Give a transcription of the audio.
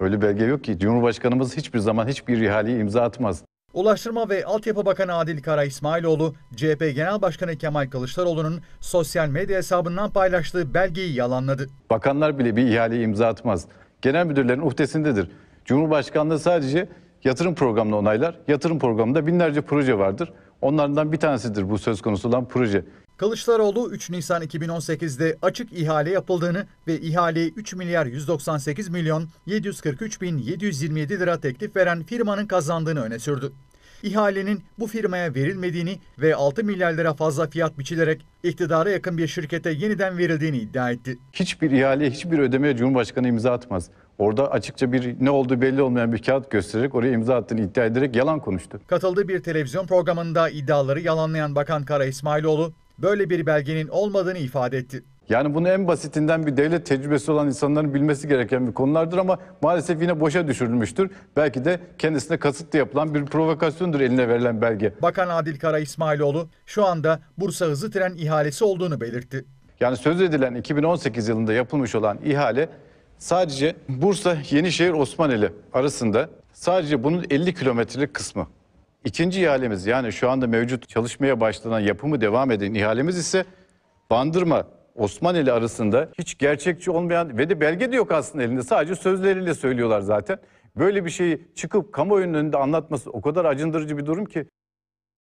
Öyle belge yok ki. Cumhurbaşkanımız hiçbir zaman hiçbir ihaleyi imza atmaz. Ulaştırma ve Altyapı Bakanı Adil Kara İsmailoğlu, CHP Genel Başkanı Kemal Kılıçdaroğlu'nun sosyal medya hesabından paylaştığı belgeyi yalanladı. Bakanlar bile bir ihaleyi imza atmaz. Genel müdürlerin uhdesindedir. Cumhurbaşkanlığı sadece yatırım programını onaylar. Yatırım programında binlerce proje vardır. Onlardan bir tanesidir bu söz konusu olan proje. Kılıçdaroğlu 3 Nisan 2018'de açık ihale yapıldığını ve ihaleye 3 milyar 198 milyon 743 bin 727 lira teklif veren firmanın kazandığını öne sürdü. İhalenin bu firmaya verilmediğini ve 6 milyar lira fazla fiyat biçilerek iktidara yakın bir şirkete yeniden verildiğini iddia etti. Hiçbir ihale, hiçbir ödemeye Cumhurbaşkanı imza atmaz. Orada açıkça bir ne olduğu belli olmayan bir kağıt göstererek oraya imza attığını iddia ederek yalan konuştu. Katıldığı bir televizyon programında iddiaları yalanlayan Bakan Kara İsmailoğlu, böyle bir belgenin olmadığını ifade etti. Yani bunu en basitinden bir devlet tecrübesi olan insanların bilmesi gereken bir konulardır ama maalesef yine boşa düşürülmüştür. Belki de kendisine kasıtlı yapılan bir provokasyondur eline verilen belge. Bakan Adil Kara İsmailoğlu şu anda Bursa hızlı tren ihalesi olduğunu belirtti. Yani söz edilen 2018 yılında yapılmış olan ihale sadece Bursa Yenişehir Osmaneli arasında sadece bunun 50 kilometrelik kısmı. İkinci ihalemiz yani şu anda mevcut çalışmaya başlanan yapımı devam eden ihalemiz ise Bandırma Osmaneli arasında hiç gerçekçi olmayan ve de belge de yok aslında elinde sadece sözleriyle söylüyorlar zaten. Böyle bir şeyi çıkıp kamuoyunun önünde anlatması o kadar acındırıcı bir durum ki.